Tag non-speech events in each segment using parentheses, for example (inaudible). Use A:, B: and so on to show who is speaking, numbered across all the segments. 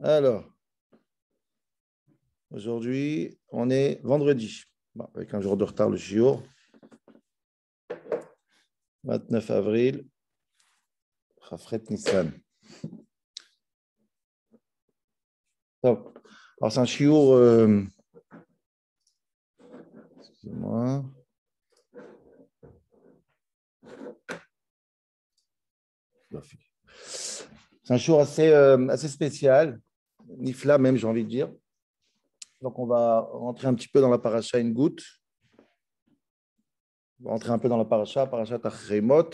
A: Alors, aujourd'hui, on est vendredi, avec un jour de retard le jour. 29 avril, Rafret Nissan. Alors, c'est un chiour. Euh, excusez-moi. C'est un jour assez, euh, assez spécial, Nifla même, j'ai envie de dire. Donc, on va rentrer un petit peu dans la paracha une goutte. On va rentrer un peu dans la paracha, paracha Tachremot.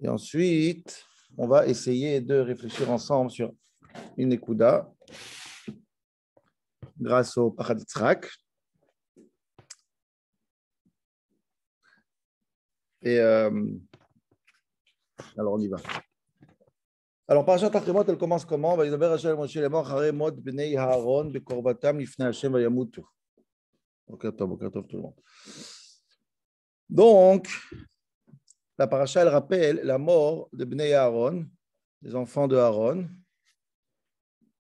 A: Et ensuite, on va essayer de réfléchir ensemble sur une écouda grâce au paraditrac Et. Euh, alors, on y va. Alors, Parashat Achemot, elle commence comment וידבר y des tout le monde. Donc, la paracha, elle rappelle la mort de Bnei Aaron, des enfants de Aaron,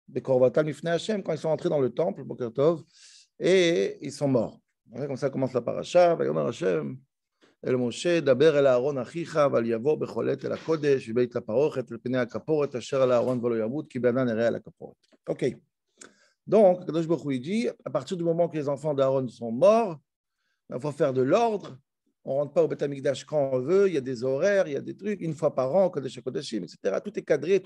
A: de Korvatam Ifne Hashem, quand ils sont entrés dans le temple, Bokertov, et ils sont morts. Comme ça commence la paracha, donc, Kadosh Baruch dit, à partir du moment que les enfants d'Aaron sont morts, il faut faire de l'ordre. On ne rentre pas au Betamikdash quand on veut, il y a des horaires, il y a des trucs, une fois par an, Kadosh Kodashim, etc. Tout est cadré,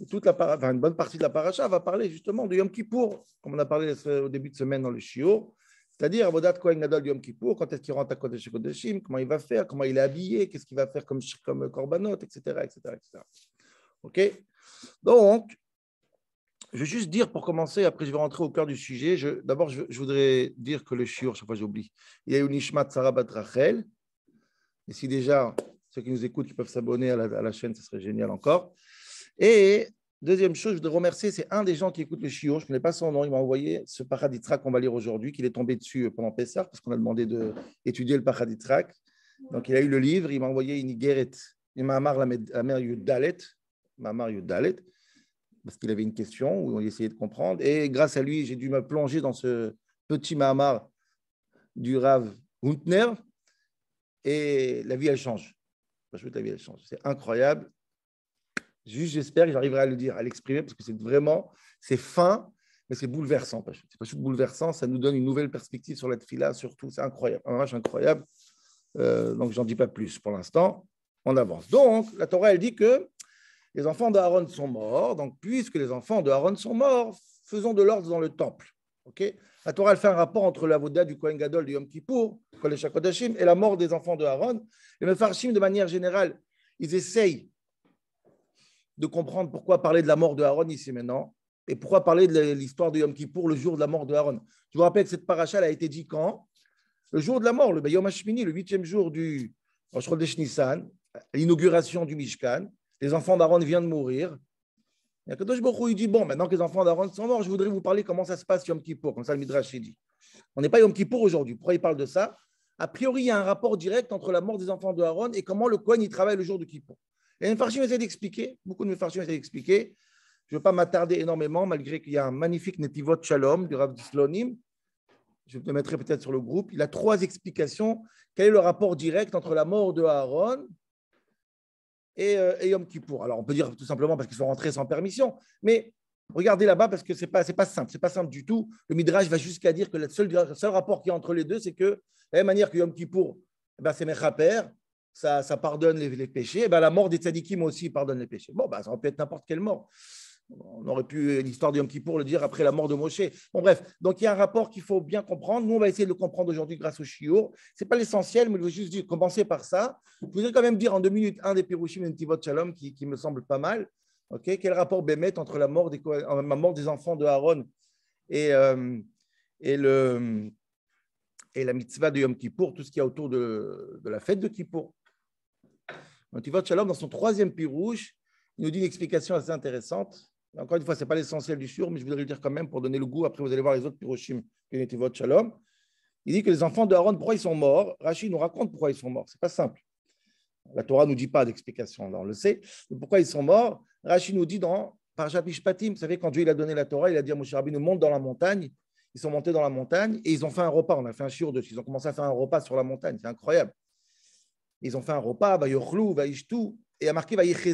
A: une bonne partie de la paracha va parler justement de Yom Kippur, comme on a parlé au début de semaine dans le chio. C'est-à-dire, Avodat Kohen Gadol Yom Kippour, quand est-ce qu'il rentre à Kodesh Kodeshim, comment il va faire, comment il est habillé, qu'est-ce qu'il va faire comme, comme Korbanot, etc., OK Donc, je vais juste dire pour commencer, après je vais rentrer au cœur du sujet. D'abord, je, voudrais dire que le shiur, chaque fois j'oublie, il y a eu Nishmat Sarah Rachel Et si déjà ceux qui nous écoutent peuvent s'abonner à, à, la chaîne, ce serait génial encore. Et Deuxième chose, je voudrais remercier, c'est un des gens qui écoute le chiot, je ne connais pas son nom, il m'a envoyé ce paraditrak qu'on va lire aujourd'hui, qu'il est tombé dessus euh, pendant Pessar, parce qu'on a demandé d'étudier le paraditrak Donc il a eu le livre, il m'a envoyé une guérette, il m'a amar la mère Yudalet, Dalet, parce qu'il avait une question où on essayait de comprendre. Et grâce à lui, j'ai dû me plonger dans ce petit Mahamar du Rav Huntner. Et la vie, elle change. la vie, elle change. C'est incroyable. Juste, j'espère que j'arriverai à le dire, à l'exprimer, parce que c'est vraiment, c'est fin, mais c'est bouleversant. C'est pas juste bouleversant, ça nous donne une nouvelle perspective sur la fila, surtout. C'est incroyable, un âge incroyable. Euh, donc, j'en dis pas plus pour l'instant. On avance. Donc, la Torah, elle dit que les enfants d'Aaron sont morts. Donc, puisque les enfants d'Aaron sont morts, faisons de l'ordre dans le temple. ok la Torah, elle fait un rapport entre la voda du Kohen Gadol du Yom Kippour, Kodesh et la mort des enfants de Aaron. Les Mefarshim, de manière générale, ils essayent de comprendre pourquoi parler de la mort de Aaron ici maintenant et pourquoi parler de l'histoire de Yom Kippour le jour de la mort de Aaron. Je vous rappelle que cette parachale a été dit quand Le jour de la mort, le Yom HaShemini, le huitième jour du Rosh Nissan, l'inauguration du Mishkan. Les enfants d'Aaron viennent de mourir. il dit Bon, maintenant que les enfants d'Aaron sont morts, je voudrais vous parler comment ça se passe Yom Kippour, comme ça le Midrash dit. On n'est pas Yom Kippour aujourd'hui. Pourquoi il parle de ça A priori, il y a un rapport direct entre la mort des enfants de Aaron et comment le Kohen y travaille le jour de Kippour. Et les essaie d'expliquer, beaucoup de Mepharshim essaie d'expliquer. Je ne vais pas m'attarder énormément, malgré qu'il y a un magnifique Netivot Shalom du Rav Slonim. Je le mettrai peut-être sur le groupe. Il a trois explications. Quel est le rapport direct entre la mort de Aaron et, euh, Yom Kippour Alors, on peut dire tout simplement parce qu'ils sont rentrés sans permission, mais Regardez là-bas parce que ce n'est pas, pas simple, c'est pas simple du tout. Le Midrash va jusqu'à dire que le seul, seul rapport qu'il y a entre les deux, c'est que de la même manière que Yom Kippour, eh ben c'est Mechaper, ça, pardonne les, péchés, et eh ben, la mort des tzadikim aussi pardonne les péchés. Bon, ben, ça aurait pu être n'importe quelle mort. On aurait pu, l'histoire de Yom Kippour, le dire après la mort de Moshe. Bon, bref, donc il y a un rapport qu'il faut bien comprendre. Nous, on va essayer de le comprendre aujourd'hui grâce au Shiur. Ce n'est pas l'essentiel, mais je veux juste dire, commencer par ça. Je voudrais quand même dire en deux minutes un des Pirushim et Tivot Shalom qui, qui, me semble pas mal. Ok, Quel rapport Bémet entre la mort des, euh, des enfants de Aaron et, euh, et, le, et la mitzvah de Yom Kippour, tout ce qu'il y a autour de, de la fête de Kippour dans Shalom, dans son troisième pirouge, il nous dit une explication assez intéressante. Encore une fois, ce n'est pas l'essentiel du Sure, mais je voudrais le dire quand même pour donner le goût. Après, vous allez voir les autres Pirouchim qui Tivot Shalom. Il dit que les enfants de Aaron, pourquoi ils sont morts Rachid nous raconte pourquoi ils sont morts. Ce n'est pas simple. La Torah ne nous dit pas d'explication, on le sait. pourquoi ils sont morts Rachid nous dit dans Parashat Patim. vous savez, quand Dieu il a donné la Torah, il a dit à Moshe monte dans la montagne. Ils sont montés dans la montagne et ils ont fait un repas. On a fait un shiur dessus. Ils ont commencé à faire un repas sur la montagne. C'est incroyable. Ils ont fait un repas, et a marqué et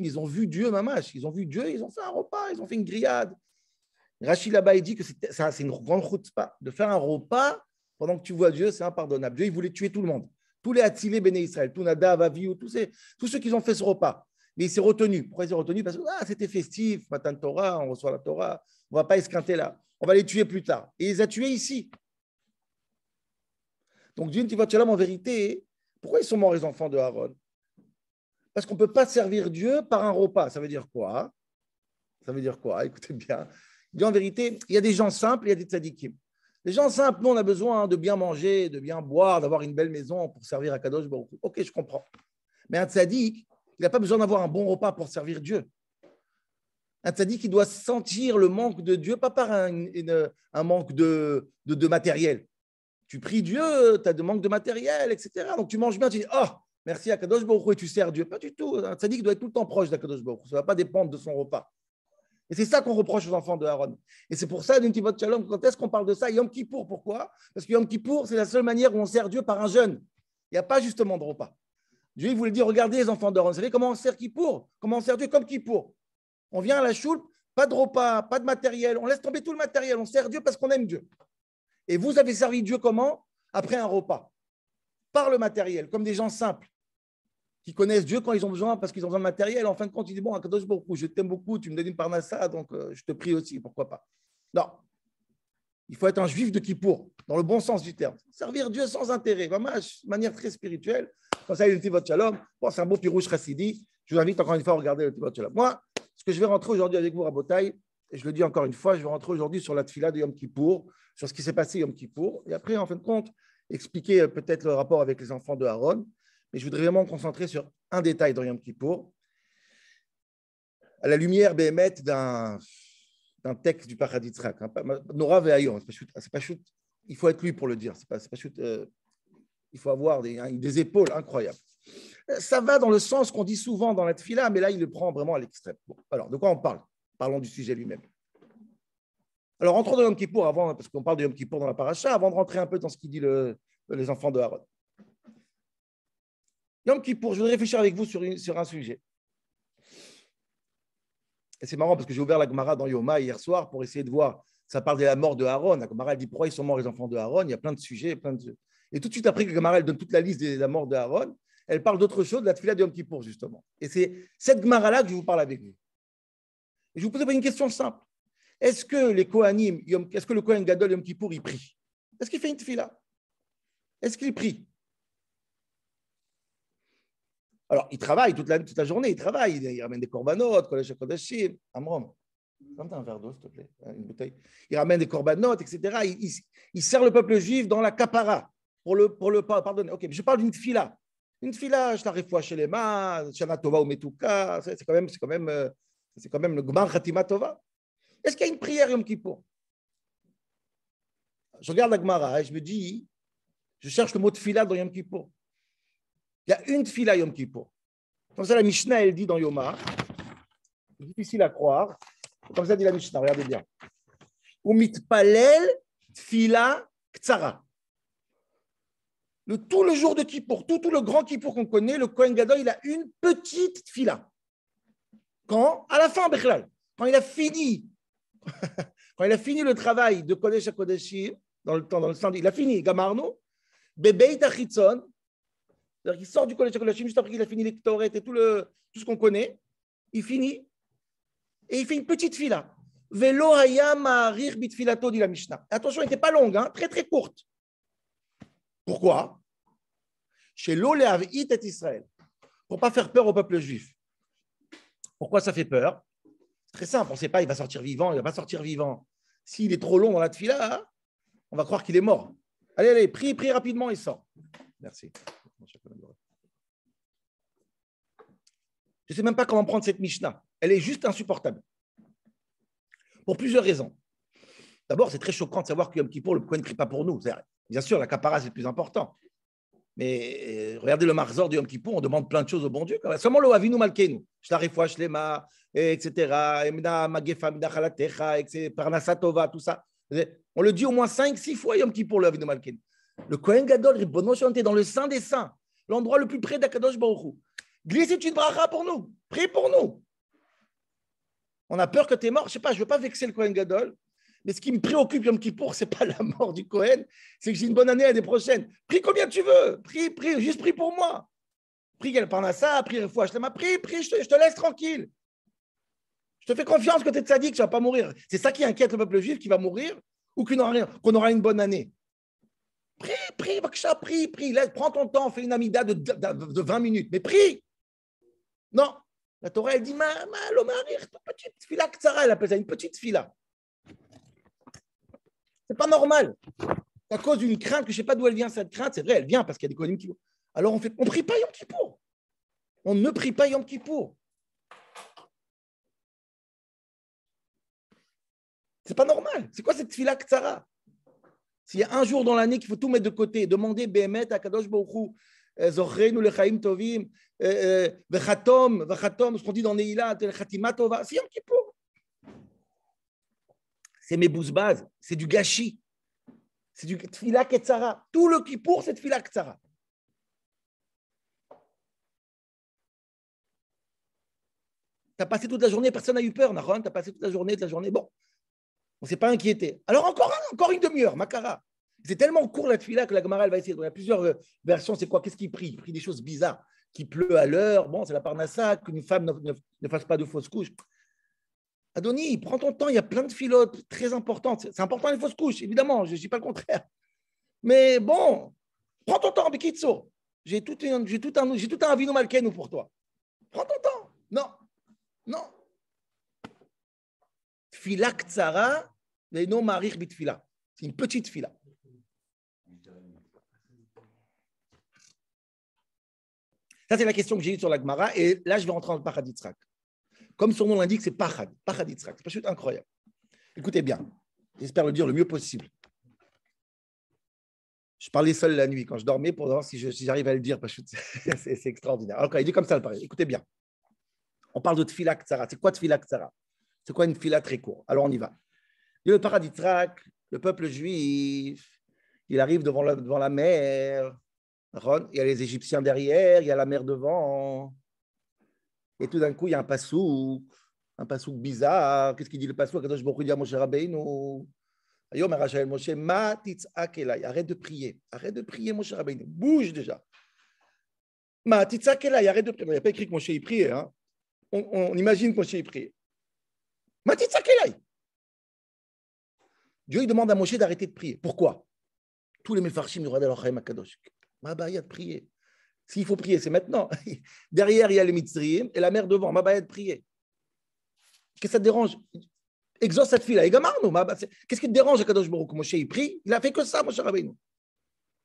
A: Ils ont vu Dieu, mamash. Ils ont vu Dieu, ils ont fait un repas, ils ont fait une grillade. Rachid là bas dit que c'est une grande pas De faire un repas pendant que tu vois Dieu, c'est impardonnable. Dieu, il voulait tuer tout le monde. Tous les atsilé Béné Israël, tout Nadav, Aviou, tous, tous ceux qui ont fait ce repas. Mais il s'est retenu. Pourquoi il s'est retenu Parce que ah, c'était festif, matin de Torah, on reçoit la Torah, on ne va pas esquinter là. On va les tuer plus tard. Et il les a tués ici. Donc Dieu en vérité, pourquoi ils sont morts les enfants de Aaron Parce qu'on ne peut pas servir Dieu par un repas. Ça veut dire quoi Ça veut dire quoi Écoutez bien. en vérité, il y a des gens simples, il y a des tzadikim. Les gens simples, nous, on a besoin hein, de bien manger, de bien boire, d'avoir une belle maison pour servir à Kadosh Ok, je comprends. Mais un tzaddik, il n'a pas besoin d'avoir un bon repas pour servir Dieu. Un tzadik, il doit sentir le manque de Dieu, pas par un, manque de matériel, tu pries Dieu, tu as de manque de matériel, etc. Donc tu manges bien, tu dis Oh, merci à Kadosh et tu sers Dieu. Pas du tout. dit qu'il doit être tout le temps proche d'Akadosh Baruch Ça ne va pas dépendre de son repas. Et c'est ça qu'on reproche aux enfants de Aaron. Et c'est pour ça, d'une petite Shalom, quand est-ce qu'on parle de ça Yom Kippour, pourquoi Parce que Yom Kippour, c'est la seule manière où on sert Dieu par un jeûne. Il n'y a pas justement de repas. Dieu il voulait dire Regardez les enfants d'Aaron, vous savez comment on sert Kippour Comment on sert Dieu comme Kippour On vient à la choule, pas de repas, pas de matériel, on laisse tomber tout le matériel, on sert Dieu parce qu'on aime Dieu. Et vous avez servi Dieu comment Après un repas. Par le matériel, comme des gens simples qui connaissent Dieu quand ils ont besoin, parce qu'ils ont besoin de matériel. En fin de compte, ils disent Bon, beaucoup, je t'aime beaucoup, tu me donnes une parnassa, donc euh, je te prie aussi, pourquoi pas. Non. Il faut être un juif de Kippour, dans le bon sens du terme. Servir Dieu sans intérêt, vraiment, bah, de manière très spirituelle. Comme ça, il votre shalom. Bon, c'est un beau pirouche chassidi. Je vous invite encore une fois à regarder le Tivot Shalom. Moi, ce que je vais rentrer aujourd'hui avec vous à je le dis encore une fois, je vais rentrer aujourd'hui sur la de Yom Kippour, sur ce qui s'est passé Yom Kippour, et après, en fin de compte, expliquer euh, peut-être le rapport avec les enfants de Aaron, mais je voudrais vraiment me concentrer sur un détail dans Yom Kippour, à la lumière bémet d'un texte du paradis hein, Nora Veayon, il faut être lui pour le dire, c'est pas euh, il faut avoir hein, des, épaules incroyables. Ça va dans le sens qu'on dit souvent dans la mais là, il le prend vraiment à l'extrême. Bon, alors, de quoi on parle Parlons du sujet lui-même. Alors, rentrons dans Yom Kippour avant, hein, parce qu'on parle de qui Kippour dans la paracha, avant de rentrer un peu dans ce qu'il dit les enfants de L'homme qui Kippour, je voudrais réfléchir avec vous sur, un sujet. Et c'est marrant parce que j'ai ouvert la Gemara dans Yoma hier soir pour essayer de voir. Ça parle de la mort de Aaron. La Gemara elle dit pourquoi ils sont morts les enfants de Aaron. Il y a plein de sujets. Plein de... Et tout de suite après que la Gemara elle donne toute la liste de la mort de Aaron, elle parle d'autre chose, de la fila de Yom Kippour justement. Et c'est cette Gemara là que je vous parle avec vous je vous pose une question simple. Est-ce que les Kohanim, est-ce que le Kohen Gadol Yom Kippour, il prie Est-ce qu'il fait une tfila Est-ce qu'il prie Alors, il travaille toute la, journée, il travaille, il, ramène des corbanotes, Kodesh kodeshim, Amrom. Prends un verre d'eau, s'il te plaît, hein, une bouteille. Il ramène des corbanotes, etc. Il, sert le peuple juif dans la capara pour le, pour le pardonnez. Ok, mais je parle d'une tfila. Une tfila, je la chez les mains, chanatova ou Metuka, c'est quand même, c'est quand même euh, c'est quand même le Gmar Khatima Est-ce qu'il y a une prière Yom Kippour Je regarde la Gmara et je me dis, je cherche le mot de fila dans Yom Kippour. Il y a une fila Yom Kippour. Comme ça, la Mishnah, elle dit dans Yoma, difficile à croire, comme ça dit la Mishnah, regardez bien. Umit Palel Tfila Ktsara. Le, tout le jour de Kippour, tout, le grand Kippour qu'on connaît, le Kohen Gadol, il a une petite fila. Quand, à la fin, Bechlal, quand il a fini, (laughs) quand il a fini le travail de Kodesh à dans le temps, dans le temps, il a fini, Gamarno, Bebeit Achitzon, c'est-à-dire qu'il sort du Kodesh à juste après qu'il a fini les Torahs et tout, le, tout ce qu'on connaît, il finit, et il fait une petite fila. Velo hayam bitfilato, dit la Mishnah. Attention, elle n'était pas longue, hein, très très courte. Pourquoi Chez l'Oléavit et Israël, pour ne pas faire peur au peuple juif. Pourquoi ça fait peur Très simple, on ne sait pas, il va sortir vivant, il ne va pas sortir vivant. S'il est trop long dans la tefila, on va croire qu'il est mort. Allez, allez, prie, prie rapidement, il sort. Merci. Je ne sais même pas comment prendre cette Mishnah. Elle est juste insupportable. Pour plusieurs raisons. D'abord, c'est très choquant de savoir qu'il y que petit Kippour, le Kohen ne crie pas pour nous. Bien sûr, la capara, est le plus important. Mais euh, regardez le marzor du Yom Kippour, on demande plein de choses au bon Dieu. Seulement le Avinu Malkenu, à Shlema, etc., Emna Magefa, Emna Parnasatova, tout ça. On le dit au moins cinq, six fois Yom pour le Avinu Malkenu. Le Kohen Gadol, bon chanté dans le Saint des Saints, l'endroit le plus près d'Akadosh Baruch Glissez une bracha pour nous, prie pour nous. On a peur que tu es mort, je sais pas, je veux pas vexer le Kohen Gadol, mais ce qui me préoccupe Yom Kippour, (laughs) c'est pas la mort du Cohen, c'est que j'ai une bonne année l'année prochaine. Prie combien tu veux, prie, prie, juste prie pour moi. Prie à ça, prie ça, prie, je te, je te, laisse tranquille. Je te fais confiance que tu es que tu vas pas mourir. C'est ça qui inquiète le peuple juif qui va mourir ou qu'on aura, aura une bonne année. Prie, prie, Baksha, prie, prie. prends ton temps, fais une amida de, de, 20 minutes, mais prie. Non, la Torah, elle dit, ma, ma, une petite fila, elle appelle ça une petite fila. C'est pas normal. C'est à cause d'une crainte que je sais pas d'où elle vient cette crainte. C'est vrai, elle vient parce qu'il y a des colonies qui. Alors on fait, on prie pas Yom Kippour. On ne prie pas Yom Kippour. C'est pas normal. C'est quoi cette fila Tsara S'il y a un jour dans l'année qu'il faut tout mettre de côté, demander Behemet à Kadosh Zorreinu le Chaim Tovim, eh, eh, Vechatom, Vechatom, ce qu'on dit dans Neila, Khatima c'est Yom Kippour c'est mes bases. c'est du gâchis. C'est du tfila ketzara. Tout le kippour, c'est tfila ketzara. Tu as passé toute la journée, personne n'a eu peur, Naron. Tu as passé toute la journée, toute la journée. Bon, on ne s'est pas inquiété. Alors encore, encore une demi-heure, Makara. C'est tellement court la tfila que la Gemara, elle va essayer. Donc, il y a plusieurs euh, versions. C'est quoi Qu'est-ce qu'il prie Il prie des choses bizarres. Qu'il pleut à l'heure. Bon, c'est la parnassa. Qu'une femme ne, fasse pas de fausses couches. Adoni, prends ton temps, il y a plein de filotes très importantes. C'est important les fausses couches, évidemment, je ne dis pas le contraire. Mais bon, prends ton temps, Bikitso. J'ai tout, tout un, j'ai tout un pour toi. Prends ton temps. Non, non. Tfila ktsara, les noms marich bitfila. C'est une petite fila. Ça, c'est la question que j'ai eue sur la Gemara. Et là, je vais rentrer dans le paradis comme son nom l'indique, c'est Pachad, Pachad C'est pas juste incroyable. Écoutez bien, j'espère le dire le mieux possible. Je parlais seul la nuit quand je dormais pour voir si j'arrive à le dire, parce (laughs) c'est extraordinaire. Alors, il dit comme ça le Écoutez bien. On parle de Tfila C'est quoi Tfila Tzara C'est quoi une fila très courte Alors, on y va. Le paradis a le peuple juif, il arrive devant la, devant la mer. il y a les Égyptiens derrière, il y a la mer devant et tout d'un coup, il y a un passou, un passou bizarre. Qu'est-ce qu'il dit le passou Kadosh Moshe Moshe, ma Arrête de prier. Arrête de prier, Moshe Rabbeinu. Bouge déjà. Ma Arrête de prier. Il n'y a pas écrit que Moshe y priait. Hein. On, imagine que Moshe y priait. Ma Dieu demande à Moshe d'arrêter de prier. Pourquoi Tous les méfarchim du roi Achaim Kadosh Ma Kadosh. il de prier. S'il faut prier, c'est maintenant. (laughs) Derrière, il y a les Mitzriim et la mère devant. Ma de prier. Qu'est-ce que ça te dérange Exauce cette fille-là. Qu'est-ce qui te dérange à Kadosh Baruch Moshe, il prie. Il a fait que ça, Moshe Rabbeinu.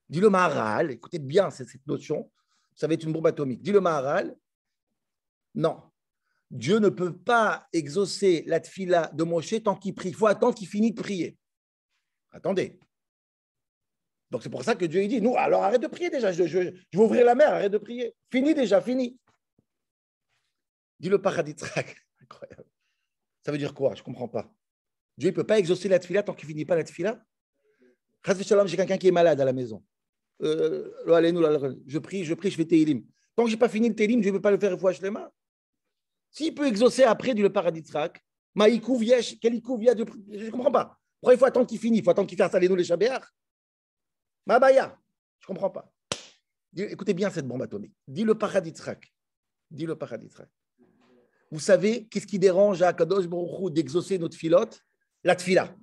A: dis le Maharal. Écoutez bien cette notion. Ça va être une bombe atomique. dis le Maharal. Non. Dieu ne peut pas exaucer la tfila de Moshe tant qu'il prie. Il faut attendre qu'il finisse de prier. Attendez, donc c'est pour ça que Dieu dit, nous, alors arrête de prier déjà, je, vais ouvrir la mer, arrête de prier. Fini déjà, fini. Dis le paradis paraditrac. (laughs) Incroyable. Ça veut dire quoi Je ne comprends pas. Dieu ne peut pas exaucer la tfila tant qu'il ne finit pas la tfila. j'ai quelqu'un qui est malade à la maison. Euh, je prie, je prie, je fais telim. Tant que je n'ai pas fini le Teilim, Dieu ne peut pas le faire les mains S'il peut exaucer après, du le paraditrac, Maïkou, vieche, quel Je ne comprends pas. Pourquoi il faut attendre qu'il finisse Il faut attendre qu'il fasse nous les Chabéards Mabaya, je ne comprends pas. Écoutez bien cette bombe atomique. Dis le paradis Dis le paraditrak. Vous savez, qu'est-ce qui dérange à Kadosh Baruchou d'exaucer notre filote La tfila.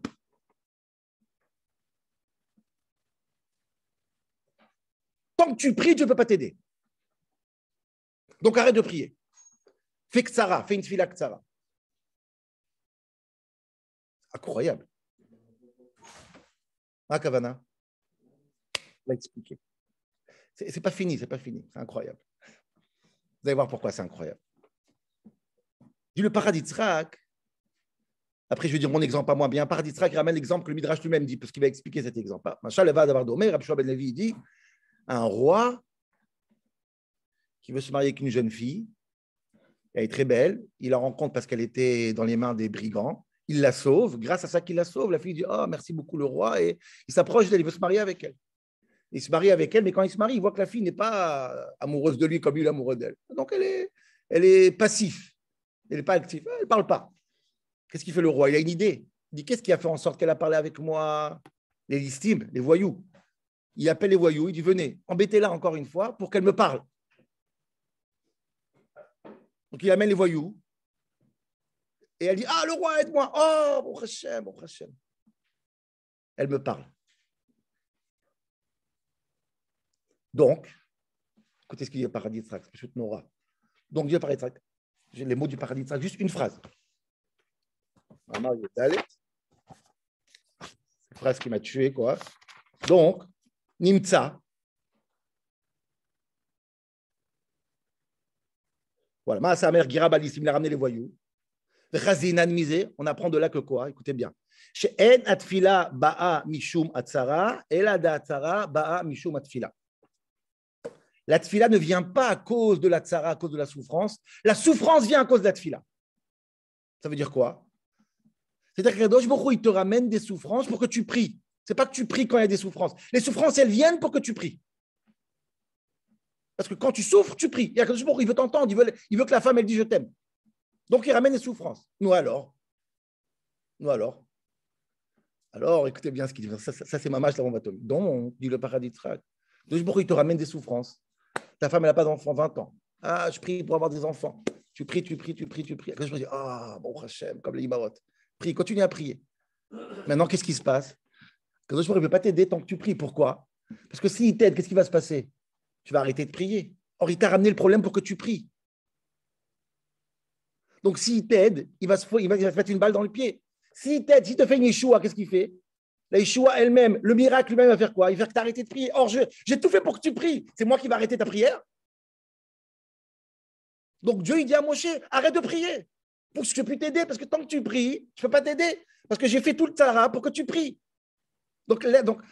A: Tant que tu pries, Dieu ne peut pas t'aider. Donc arrête de prier. Fais ktsara. fais une tfila tsara. Incroyable. Kavana expliquer C'est pas fini, c'est pas fini, c'est incroyable. Vous allez voir pourquoi c'est incroyable. Dit le paradis Srak. après je vais dire mon exemple pas moins bien, paradis Tzrak ramène l'exemple que le Midrash lui-même dit, parce qu'il va expliquer cet exemple. Machal va d'avoir Rabbi ben dit un roi qui veut se marier avec une jeune fille, elle est très belle, il la rencontre parce qu'elle était dans les mains des brigands, il la sauve, grâce à ça qu'il la sauve, la fille dit Oh, merci beaucoup le roi, et il s'approche d'elle, il veut se marier avec elle. Il se marie avec elle, mais quand il se marie, il voit que la fille n'est pas amoureuse de lui comme il est amoureux d'elle. Donc elle est, elle est passive. Elle n'est pas active. Elle ne parle pas. Qu'est-ce qui fait le roi Il a une idée. Il dit Qu'est-ce qui a fait en sorte qu'elle a parlé avec moi Les listimes, les voyous. Il appelle les voyous. Il dit Venez, embêtez-la encore une fois pour qu'elle me parle. Donc il amène les voyous. Et elle dit Ah, le roi, aide-moi. Oh, mon Hachem, mon Hachem. Elle me parle. Donc, écoutez ce qu'il y a paradis Yitzhak, c'est Nora. Donc, Dieu paradis Yitzhak, j'ai les mots du paradis trac, juste une phrase. une phrase qui m'a tué, quoi. Donc, Nimtsa. Voilà, Ma sa mère, Girabalis, il me ramené les voyous. misé, on apprend de là que quoi Écoutez bien. Chez En Atfila Ba'a Mishum atzara, Elada atzara Ba'a Mishum Atfila. La tfila ne vient pas à cause de la tsara, à cause de la souffrance. La souffrance vient à cause de la tfila. Ça veut dire quoi C'est-à-dire que il te ramène des souffrances pour que tu pries. Ce n'est pas que tu pries quand il y a des souffrances. Les souffrances, elles viennent pour que tu pries. Parce que quand tu souffres, tu pries. Il veut t'entendre, il veut, veut que la femme, elle dise je t'aime. Donc il ramène des souffrances. Nous alors Nous alors Alors écoutez bien ce qu'il dit. Ça, c'est ma mâche, la va te... Donc, on dit le paradis de Dieu, il te ramène des souffrances. Ta femme, elle n'a pas d'enfant, 20 ans. Ah, je prie pour avoir des enfants. Tu pries, tu pries, tu pries, tu pries. Après, je me dis, ah, bon Hachem, comme les Ibarot. Prie, continue à prier. Maintenant, qu'est-ce qui se passe je ne peut pas t'aider tant que tu pries. Pourquoi Parce que s'il t'aide, qu'est-ce qui va se passer Tu vas arrêter de prier. Or, il t'a ramené le problème pour que tu pries. Donc, s'il t'aide, il va, se, il, va, il va se mettre une balle dans le pied. S'il t'aide, s'il te fait une échoua, qu'est-ce qu'il fait la Yeshua elle-même, le miracle lui-même va faire quoi Il va faire que tu arrêtes de prier. Or, j'ai tout fait pour que tu pries. C'est moi qui vais arrêter ta prière. Donc Dieu, il dit à Moshe, arrête de prier pour que je puisse t'aider, parce que tant que tu pries, je ne peux pas t'aider, parce que j'ai fait tout le Tara pour que tu pries. Donc, (laughs) les, donc,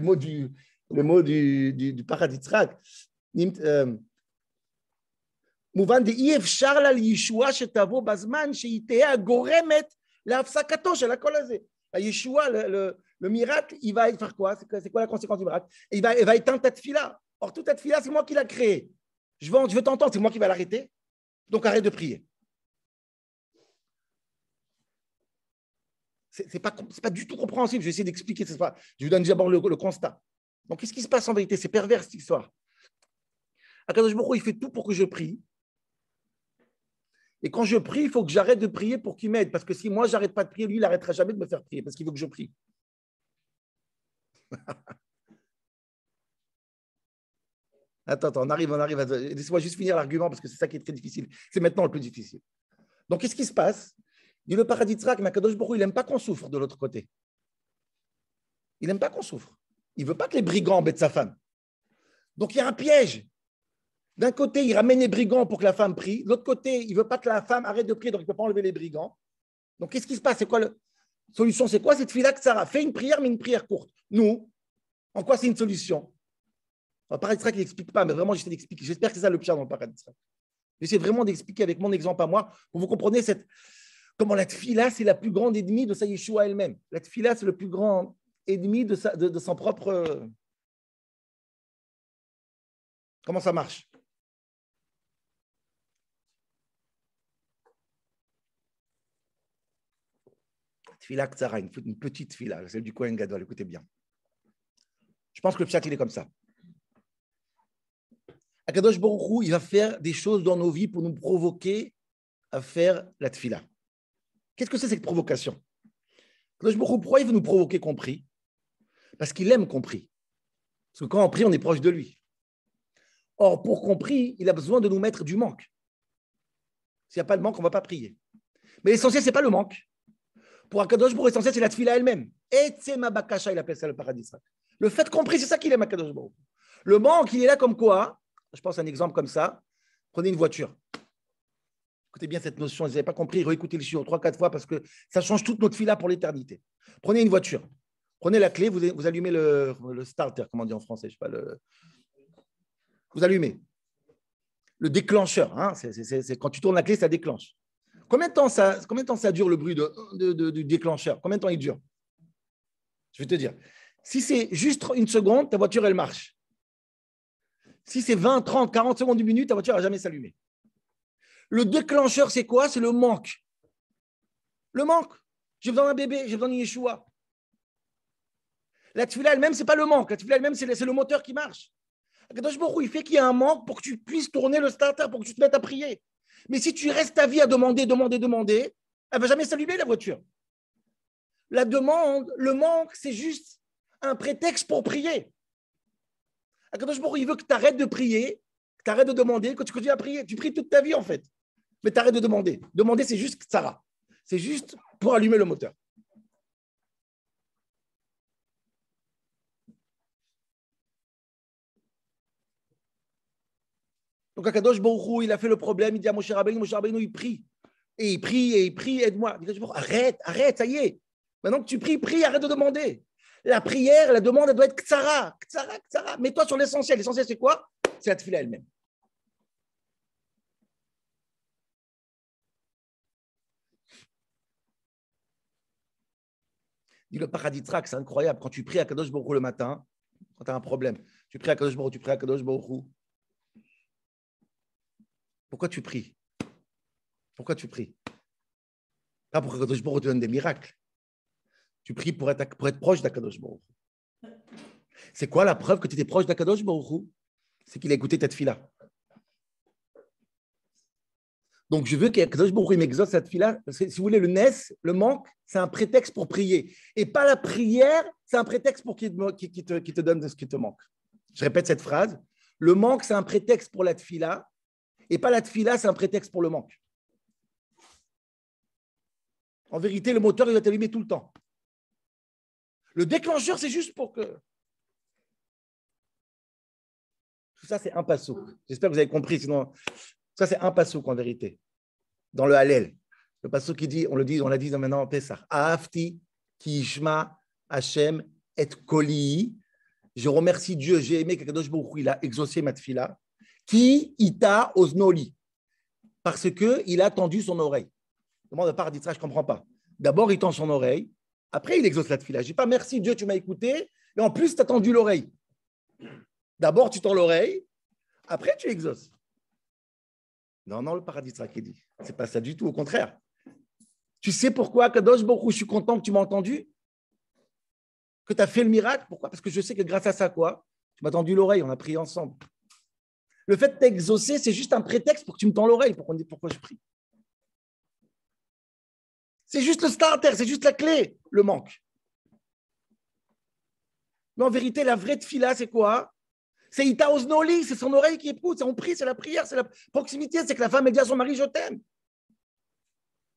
A: mots du, les mots du, du, du paradis à bah, Yeshua, le, miracle, il va faire quoi C'est quoi la conséquence du miracle il va, éteindre ta Or, toute ta c'est moi qui l'ai créé. Je veux, je veux t'entendre, c'est moi qui vais l'arrêter. Donc, arrête de prier. Ce n'est pas, du tout compréhensible. Je vais essayer d'expliquer. Je vous donne d'abord le, constat. Donc, qu'est-ce qui se passe en vérité C'est pervers cette histoire. Akadosh Baruch il fait tout pour que je prie. Et quand je prie, il faut que j'arrête de prier pour qu'il m'aide. Parce que si moi, je n'arrête pas de prier, lui, il n'arrêtera jamais de me faire prier parce qu'il veut que je prie. (laughs) attends, attends, on arrive, on arrive. laisse moi juste finir l'argument parce que c'est ça qui est très difficile. C'est maintenant le plus difficile. Donc, qu'est-ce qui se passe Dit le paradis que ma Kadosh il n'aime pas qu'on souffre de l'autre côté. Il n'aime pas qu'on souffre. Il ne veut pas que les brigands embêtent sa femme. Donc, il y a un piège. D'un côté, il ramène les brigands pour que la femme prie. L'autre côté, il ne veut pas que la femme arrête de prier, donc il ne peut pas enlever les brigands. Donc, qu'est-ce qui se passe C'est quoi la le... solution C'est quoi cette fille-là que Sarah Fait une prière, mais une prière courte. Nous, en quoi c'est une solution paraît Paradis qui n'explique pas, mais vraiment, j'essaie d'expliquer. J'espère que c'est ça le pire dans le Paradis J'essaie vraiment d'expliquer avec mon exemple à moi, pour vous comprenez cette... comment la tfila, c'est la plus grande ennemie de sa Yeshua elle-même. La tfila, c'est le plus grand ennemi de son propre. Euh, comment ça marche une, petite fila, celle du Kohen Gadol, écoutez bien. Je pense que le Pshat, il est comme ça. Akadosh Baruchou, il va faire des choses dans nos vies pour nous provoquer à faire la tfila. Qu'est-ce que c'est cette provocation Akadosh Baruchou, pourquoi il veut nous provoquer qu'on prie Parce qu'il aime qu'on prie. Parce que quand on prie, on est proche de lui. Or, pour qu'on prie, il a besoin de nous mettre du manque. S'il n'y a pas de manque, on ne va pas prier. Mais l'essentiel, ce n'est pas le manque. Pour Akadosh Baruch l'essentiel, c'est la tefila elle-même. Et c'est ma bakasha, il appelle ça le paradis. Le fait compris, c'est ça qu'il est Akadosh Le manque, il est là comme quoi Je pense à un exemple comme ça. Prenez une voiture. Écoutez bien cette notion, vous n'avez pas compris, réécoutez le sur trois, quatre fois parce que ça change toute notre fila pour l'éternité. Prenez une voiture, prenez la clé, vous, allumez le, starter, comment on dit en français, je pas, le, vous allumez. Le déclencheur, hein, c'est quand tu tournes la clé, ça déclenche. Combien de temps ça, dure le bruit du déclencheur Combien de temps il dure Je vais te dire. Si c'est juste une seconde, ta voiture, elle marche. Si c'est 20, 30, 40 secondes, une minute, ta voiture va jamais s'allumé. Le déclencheur, c'est quoi C'est le manque. Le manque. J'ai besoin d'un bébé, j'ai besoin d'un Yeshua. La tefila elle-même, ce n'est pas le manque. La tefila elle-même, c'est le, moteur qui marche. il fait qu'il y a un manque pour que tu puisses tourner le starter, pour que tu te mettes à prier. Mais si tu restes ta vie à demander, demander, demander, elle va jamais s'allumer la voiture. La demande, le manque, c'est juste un prétexte pour prier. il veut que tu arrêtes de prier, que tu arrêtes de demander, que tu continues à prier. Tu pries toute ta vie en fait. Mais tu arrêtes de demander. Demander, c'est juste va. C'est juste pour allumer le moteur. Donc Kadosh Baruchou, il a fait le problème, il dit à Moshe Rabbeinu, Moshe Rabbeinu, il prie. Et il prie, et il prie, aide-moi. Arrête, arrête, ça y est. Maintenant que tu pries, prie, arrête de demander. La prière, la demande, elle doit être Ktsara, Ktsara, Ktsara. Mets-toi sur l'essentiel. L'essentiel, c'est quoi C'est la tefila elle-même. Dit le paradis trac, c'est incroyable. Quand tu pries à Kadosh Baruch le matin, quand tu as un problème, tu pries à Kadosh Baruch tu pries à Kadosh Baruch pourquoi tu pries Pourquoi tu pries Pas pour que Kadosh Borou te donne des miracles. Tu pries pour être, proche d'Akadosh Borou. C'est quoi la preuve que tu étais proche d'Akadosh Borou C'est qu'il a écouté ta fille Donc je veux qu'Akadosh Borou m'exauce cette fille Si vous voulez, le nes, le manque, c'est un prétexte pour prier. Et pas la prière, c'est un prétexte pour qu'il te, te, te donne ce qui te manque. Je répète cette phrase. Le manque, c'est un prétexte pour la tfila, et pas la tfila, c'est un prétexte pour le manque. En vérité, le moteur, il doit être allumé tout le temps. Le déclencheur, c'est juste pour que. Tout ça, c'est un passouk. J'espère que vous avez compris, sinon. Ça, c'est un passouk en vérité, dans le Hallel. Le passouk qui dit, on le dit, on l'a dit maintenant en Pessah. Aafti, Kishma, Hachem, et Koli. Je remercie Dieu, j'ai aimé Kakadosh Kadosh il a exaucé ma tfila. Qui ita osnoli. Parce qu'il a tendu son oreille. Demande paradis part je ne comprends pas. D'abord, il tend son oreille. Après, il exauce la tefila. Je dis pas merci Dieu, tu m'as écouté. Et en plus, tu as tendu l'oreille. D'abord, tu tends l'oreille. Après, tu exauces. Non, non, le paradis qui dit. C'est pas ça du tout, au contraire. Tu sais pourquoi, Kadosh boku, je suis content que tu m'as entendu Que tu as fait le miracle Pourquoi Parce que je sais que grâce à ça, quoi Tu m'as tendu l'oreille, on a prié ensemble. Le fait d'exaucer, c'est juste un prétexte pour que tu me tends l'oreille, pour qu'on dise pourquoi je prie. C'est juste le starter, c'est juste la clé, le manque. Mais en vérité, la vraie fila c'est quoi C'est Ita Osnoli, c'est son oreille qui épouse, c'est on prie, c'est la prière, c'est la proximité, c'est que la femme ait dit à son mari Je t'aime.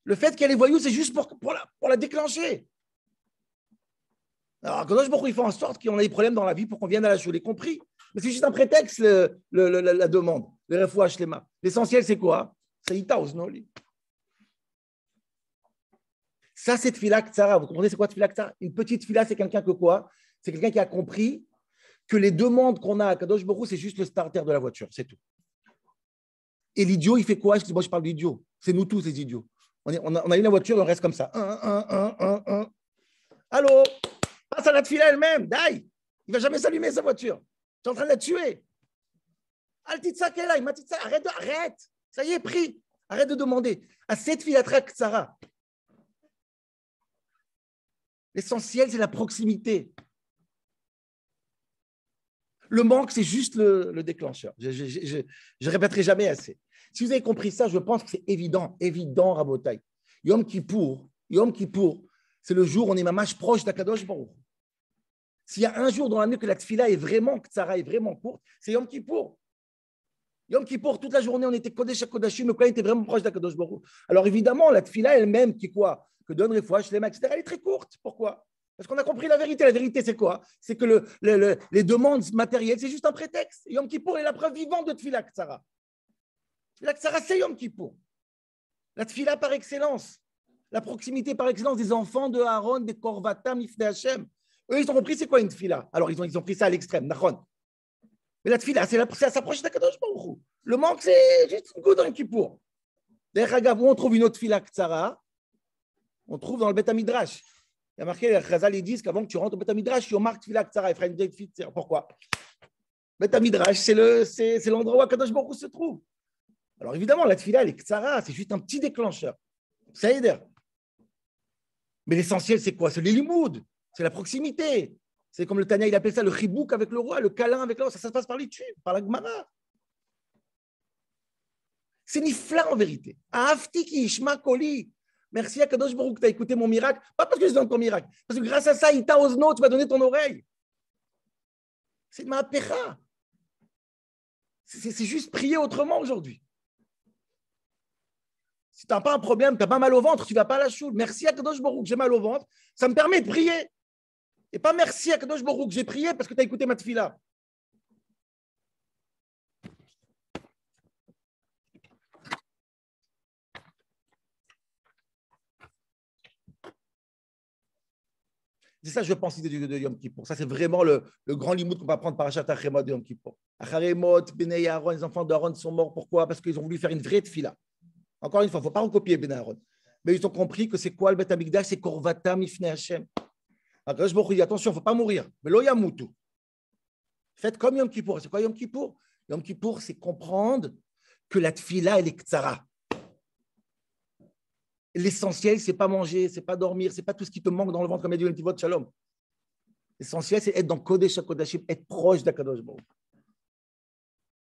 A: Le fait qu'elle est voyou, c'est juste pour, pour, la, pour la déclencher. Alors, ce pourquoi il faut en sorte qu'on ait des problèmes dans la vie pour qu'on vienne à la jouer compris. Mais c'est juste un prétexte, le, la, demande, le refouage les mains. L'essentiel, c'est quoi C'est non Ça, c'est de Tsara. Vous comprenez, c'est quoi de Une petite fila c'est quelqu'un que quoi C'est quelqu'un qui a compris que les demandes qu'on a à Kadosh Borou, c'est juste le starter de la voiture, c'est tout. Et l'idiot, il fait quoi Moi, je parle d'idiot. C'est nous tous, les idiots. On, a, une eu la voiture, on reste comme ça. Allô Passe à la fila elle-même, Dai Il ne va jamais s'allumer sa voiture. Tu es en train de la tuer. Arrête, arrête. Ça y est, pris. Arrête de demander. À cette fille filatra Sarah. L'essentiel, c'est la proximité. Le manque, c'est juste le, déclencheur. Je ne répéterai jamais assez. Si vous avez compris ça, je pense que c'est évident, évident, Rabotai. Yom Kippour, Yom Kippour, c'est le jour où on est mâche proche d'Akadosh Baruch. S'il y a un jour dans l'année que la tfila est vraiment, que est vraiment courte, c'est Yom Kippour. Yom Kippour, toute la journée, on était Kodesh à Kodashim, le était vraiment proche d'Akadosh Alors évidemment, la tfila elle-même, qui quoi Que donne les etc., elle est très courte. Pourquoi Parce qu'on a compris la vérité. La vérité, c'est quoi C'est que les demandes matérielles, c'est juste un prétexte. Yom Kippour est la preuve vivante de tfila tzara. La c'est Yom Kippour. La tfila par excellence. La proximité par excellence des enfants de Aaron, des Korvatam, Ifne eux, ils ont compris c'est quoi une tfila. Alors, ils ont, ils ont pris ça à l'extrême, Nahon. Mais la tfila, c'est à s'approcher Kadosh Baruch Le manque, c'est juste une goutte dans le pour. D'ailleurs, on trouve une autre fila Ktsara On trouve dans le Betamidrash. Il y a marqué, les Chazal, ils disent qu'avant que tu rentres au Betamidrash, tu remarques fila Ktsara. Il fera une date Pourquoi Beth c'est l'endroit où Kadosh Baruch se trouve. Alors, évidemment, la tfila, elle est Ktsara. C'est juste un petit déclencheur. Ça aide. Mais l'essentiel, c'est quoi C'est les c'est la proximité. C'est comme le Tania, il appelle ça le chibouk avec le roi, le câlin avec le Ça, se passe par l'étude, par la Gemara. C'est nifla en vérité. Ahafti ishma koli. Merci à Kadosh tu as écouté mon miracle. Pas parce que je donne ton miracle, parce que grâce à ça, Ita Osno, tu vas donner ton oreille. C'est ma pecha. C'est juste prier autrement aujourd'hui. Si tu n'as pas un problème, tu n'as pas mal au ventre, tu ne vas pas la choule. Merci à Kadosh Baruch, j'ai mal au ventre. Ça me permet de prier. Et pas merci à Kadosh Borou que j'ai prié parce que tu as écouté ma tefila. C'est ça, je pense, l'idée de, Yom Kippour. Ça, c'est vraiment le, grand limout qu'on va prendre par Achat Achemot de Yom Kippour. Acharemot, Bnei Aaron, les enfants d'Aaron sont morts. Pourquoi Parce qu'ils ont voulu faire une vraie tefila. Encore une fois, il ne faut pas recopier Bnei Aaron. Mais ils ont compris que c'est quoi le Bet Amigdash C'est Korvata Ifne Hashem. Akadosh Baruch dit attention, il ne faut pas mourir. Mais lo yamutu. Faites comme Yom Kippour. C'est quoi Yom Kippour Yom Kippour, c'est comprendre que la tfila, elle est Ktsara L'essentiel, c'est pas manger, c'est pas dormir, c'est pas tout ce qui te manque dans le ventre, comme a dit le petit vote Shalom. L'essentiel, c'est être dans Kodesh Kodashim, être proche d'Akadosh Baruch.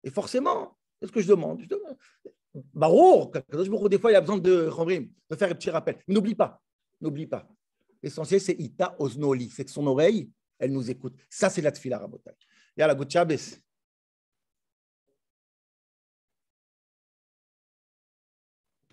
A: Et forcément, c'est ce que je demande, je demande Baruch, Baruch, des fois, il a besoin de, de faire un petit rappel. N'oublie pas, n'oublie pas. L'essentiel, c'est Ita Osnoli. C'est que son oreille, elle nous écoute. Ça, c'est la tfila y Yala, good Shabbos.